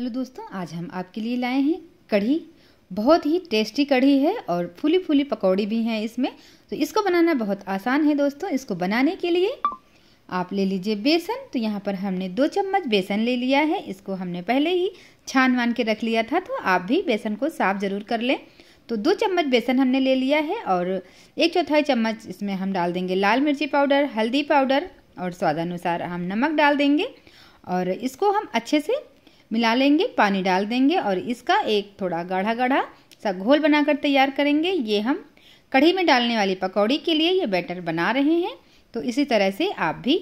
hello दोस्तों आज हम आपके लिए लाए हैं कढ़ी बहुत ही टेस्टी कढ़ी है और फूली फूली पकौड़ी भी हैं इसमें तो इसको बनाना बहुत आसान है दोस्तों इसको बनाने के लिए आप ले लीजिए बेसन तो यहाँ पर हमने दो चम्मच बेसन ले लिया है इसको हमने पहले ही छान वान के रख लिया था तो आप भी बेसन को साफ ज़रूर कर लें तो दो चम्मच बेसन हमने ले लिया है और एक चौथाई चम्मच इसमें हम डाल देंगे लाल मिर्ची पाउडर हल्दी पाउडर और स्वादानुसार हम नमक डाल देंगे और इसको हम अच्छे से मिला लेंगे पानी डाल देंगे और इसका एक थोड़ा गाढ़ा गाढ़ा सा घोल बनाकर तैयार करेंगे ये हम कढ़ी में डालने वाली पकौड़ी के लिए ये बैटर बना रहे हैं तो इसी तरह से आप भी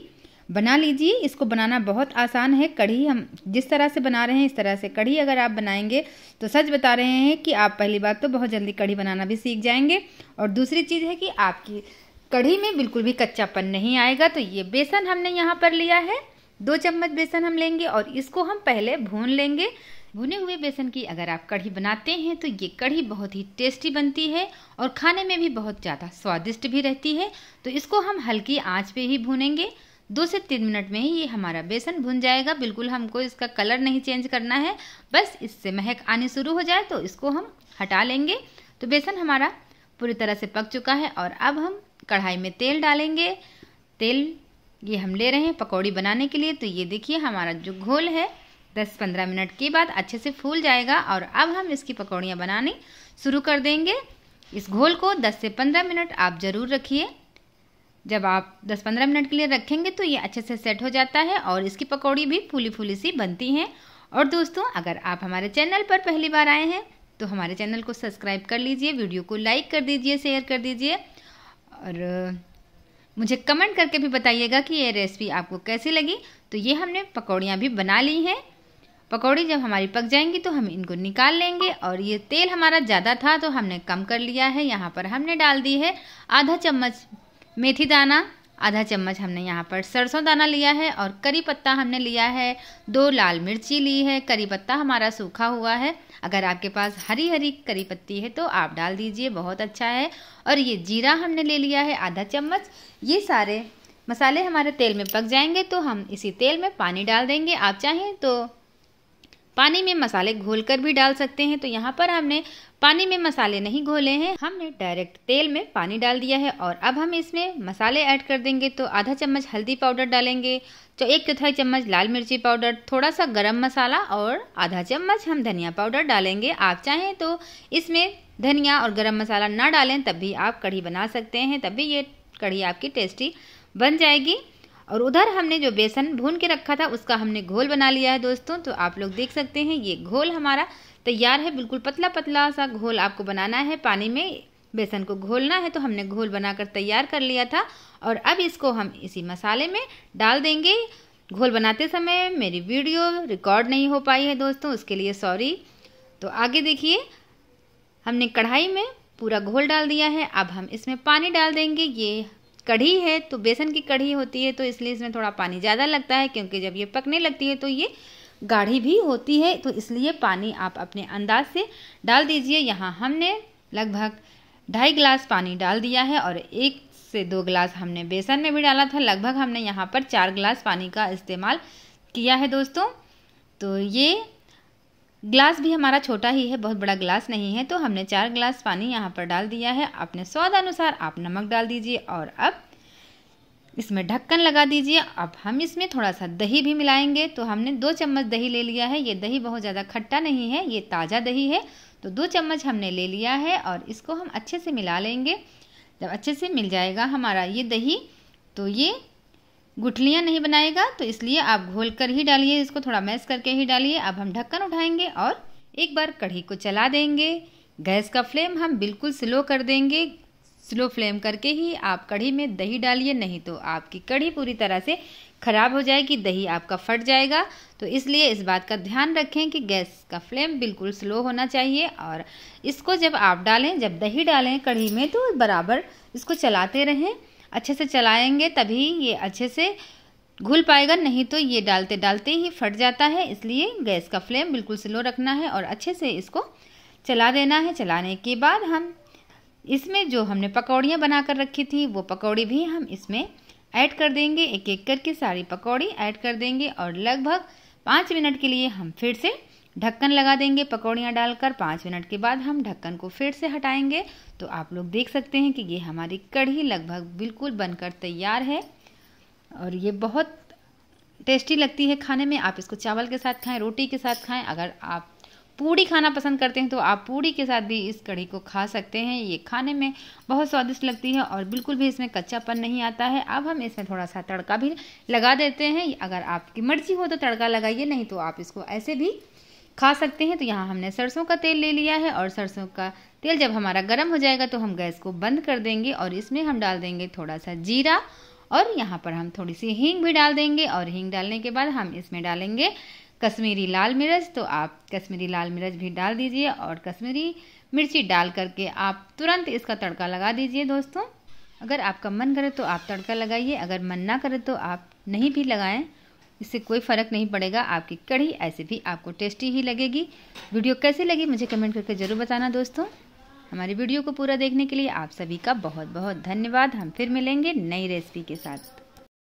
बना लीजिए इसको बनाना बहुत आसान है कढ़ी हम जिस तरह से बना रहे हैं इस तरह से कढ़ी अगर आप बनाएंगे तो सच बता रहे हैं कि आप पहली बात तो बहुत जल्दी कढ़ी बनाना भी सीख जाएंगे और दूसरी चीज़ है कि आपकी कढ़ी में बिल्कुल भी कच्चापन नहीं आएगा तो ये बेसन हमने यहाँ पर लिया है दो चम्मच बेसन हम लेंगे और इसको हम पहले भून लेंगे भुने हुए बेसन की अगर आप कढ़ी बनाते हैं तो ये कढ़ी बहुत ही टेस्टी बनती है और खाने में भी बहुत ज़्यादा स्वादिष्ट भी रहती है तो इसको हम हल्की आंच पे ही भूनेंगे दो से तीन मिनट में ही ये हमारा बेसन भुन जाएगा बिल्कुल हमको इसका कलर नहीं चेंज करना है बस इससे महक आनी शुरू हो जाए तो इसको हम हटा लेंगे तो बेसन हमारा पूरी तरह से पक चुका है और अब हम कढ़ाई में तेल डालेंगे तेल ये हम ले रहे हैं पकौड़ी बनाने के लिए तो ये देखिए हमारा जो घोल है 10-15 मिनट के बाद अच्छे से फूल जाएगा और अब हम इसकी पकौड़ियाँ बनानी शुरू कर देंगे इस घोल को 10 से 15 मिनट आप ज़रूर रखिए जब आप 10-15 मिनट के लिए रखेंगे तो ये अच्छे से सेट हो जाता है और इसकी पकौड़ी भी फूली फूली सी बनती हैं और दोस्तों अगर आप हमारे चैनल पर पहली बार आए हैं तो हमारे चैनल को सब्सक्राइब कर लीजिए वीडियो को लाइक कर दीजिए शेयर कर दीजिए और मुझे कमेंट करके भी बताइएगा कि ये रेसिपी आपको कैसी लगी तो ये हमने पकौड़ियाँ भी बना ली हैं पकौड़ी जब हमारी पक जाएंगी तो हम इनको निकाल लेंगे और ये तेल हमारा ज़्यादा था तो हमने कम कर लिया है यहाँ पर हमने डाल दी है आधा चम्मच मेथी दाना आधा चम्मच हमने यहाँ पर सरसों दाना लिया है और करी पत्ता हमने लिया है दो लाल मिर्ची ली है करी पत्ता हमारा सूखा हुआ है अगर आपके पास हरी हरी करी पत्ती है तो आप डाल दीजिए बहुत अच्छा है और ये जीरा हमने ले लिया है आधा चम्मच ये सारे मसाले हमारे तेल में पक जाएंगे तो हम इसी तेल में पानी डाल देंगे आप चाहें तो पानी में मसाले घोल कर भी डाल सकते हैं तो यहाँ पर हमने पानी में मसाले नहीं घोले हैं हमने डायरेक्ट तेल में पानी डाल दिया है और अब हम इसमें मसाले ऐड कर देंगे तो आधा चम्मच हल्दी पाउडर डालेंगे तो एक चौथाई चम्मच लाल मिर्ची पाउडर थोड़ा सा गरम मसाला और आधा चम्मच हम धनिया पाउडर डालेंगे आप चाहें तो इसमें धनिया और गरम मसाला ना डालें तब भी आप कढ़ी बना सकते हैं तब भी ये कढ़ी आपकी टेस्टी बन जाएगी और उधर हमने जो बेसन भून के रखा था उसका हमने घोल बना लिया है दोस्तों तो आप लोग देख सकते हैं ये घोल हमारा तैयार है बिल्कुल पतला पतला सा घोल आपको बनाना है पानी में बेसन को घोलना है तो हमने घोल बनाकर तैयार कर लिया था और अब इसको हम इसी मसाले में डाल देंगे घोल बनाते समय मेरी वीडियो रिकॉर्ड नहीं हो पाई है दोस्तों उसके लिए सॉरी तो आगे देखिए हमने कढ़ाई में पूरा घोल डाल दिया है अब हम इसमें पानी डाल देंगे ये कढ़ी है तो बेसन की कढ़ी होती है तो इसलिए इसमें थोड़ा पानी ज़्यादा लगता है क्योंकि जब ये पकने लगती है तो ये गाढ़ी भी होती है तो इसलिए पानी आप अपने अंदाज से डाल दीजिए यहाँ हमने लगभग ढाई गिलास पानी डाल दिया है और एक से दो गिलास हमने बेसन में भी डाला था लगभग हमने यहाँ पर चार गिलास पानी का इस्तेमाल किया है दोस्तों तो ये ग्लास भी हमारा छोटा ही है बहुत बड़ा ग्लास नहीं है तो हमने चार ग्लास पानी यहाँ पर डाल दिया है अपने स्वाद अनुसार आप नमक डाल दीजिए और अब इसमें ढक्कन लगा दीजिए अब हम इसमें थोड़ा सा दही भी मिलाएंगे तो हमने दो चम्मच दही ले लिया है ये दही बहुत ज़्यादा खट्टा नहीं है ये ताज़ा दही है तो दो चम्मच हमने ले लिया है और इसको हम अच्छे से मिला लेंगे जब अच्छे से मिल जाएगा हमारा ये दही तो ये गुठलियाँ नहीं बनाएगा तो इसलिए आप घोल कर ही डालिए इसको थोड़ा मैश करके ही डालिए अब हम ढक्कन उठाएंगे और एक बार कढ़ी को चला देंगे गैस का फ्लेम हम बिल्कुल स्लो कर देंगे स्लो फ्लेम करके ही आप कढ़ी में दही डालिए नहीं तो आपकी कढ़ी पूरी तरह से ख़राब हो जाएगी दही आपका फट जाएगा तो इसलिए इस बात का ध्यान रखें कि गैस का फ्लेम बिल्कुल स्लो होना चाहिए और इसको जब आप डालें जब दही डालें कढ़ी में तो बराबर इसको चलाते रहें अच्छे से चलाएंगे तभी ये अच्छे से घुल पाएगा नहीं तो ये डालते डालते ही फट जाता है इसलिए गैस का फ्लेम बिल्कुल स्लो रखना है और अच्छे से इसको चला देना है चलाने के बाद हम इसमें जो हमने पकौड़ियाँ बना कर रखी थी वो पकौड़ी भी हम इसमें ऐड कर देंगे एक एक करके सारी पकौड़ी ऐड कर देंगे और लगभग पाँच मिनट के लिए हम फिर से ढक्कन लगा देंगे पकौड़ियाँ डालकर पाँच मिनट के बाद हम ढक्कन को फिर से हटाएंगे तो आप लोग देख सकते हैं कि ये हमारी कढ़ी लगभग बिल्कुल बनकर तैयार है और ये बहुत टेस्टी लगती है खाने में आप इसको चावल के साथ खाएं रोटी के साथ खाएं अगर आप पूड़ी खाना पसंद करते हैं तो आप पूड़ी के साथ भी इस कढ़ी को खा सकते हैं ये खाने में बहुत स्वादिष्ट लगती है और बिल्कुल भी इसमें कच्चापन नहीं आता है अब हम इसमें थोड़ा सा तड़का भी लगा देते हैं अगर आपकी मर्जी हो तो तड़का लगाइए नहीं तो आप इसको ऐसे भी खा सकते हैं तो यहाँ हमने सरसों का तेल ले लिया है और सरसों का तेल जब हमारा गर्म हो जाएगा तो हम गैस को बंद कर देंगे और इसमें हम डाल देंगे थोड़ा सा जीरा और यहाँ पर हम थोड़ी सी हींग भी डाल देंगे और हींग डालने के बाद हम इसमें डालेंगे कश्मीरी लाल मिर्च तो आप कश्मीरी लाल मिर्च भी डाल दीजिए और कश्मीरी मिर्ची डाल करके आप तुरंत इसका तड़का लगा दीजिए दोस्तों अगर आपका मन करे तो आप तड़का लगाइए अगर मन ना करे तो आप नहीं भी लगाएं इससे कोई फ़र्क नहीं पड़ेगा आपकी कढ़ी ऐसे भी आपको टेस्टी ही लगेगी वीडियो कैसी लगी मुझे कमेंट करके ज़रूर बताना दोस्तों हमारी वीडियो को पूरा देखने के लिए आप सभी का बहुत बहुत धन्यवाद हम फिर मिलेंगे नई रेसिपी के साथ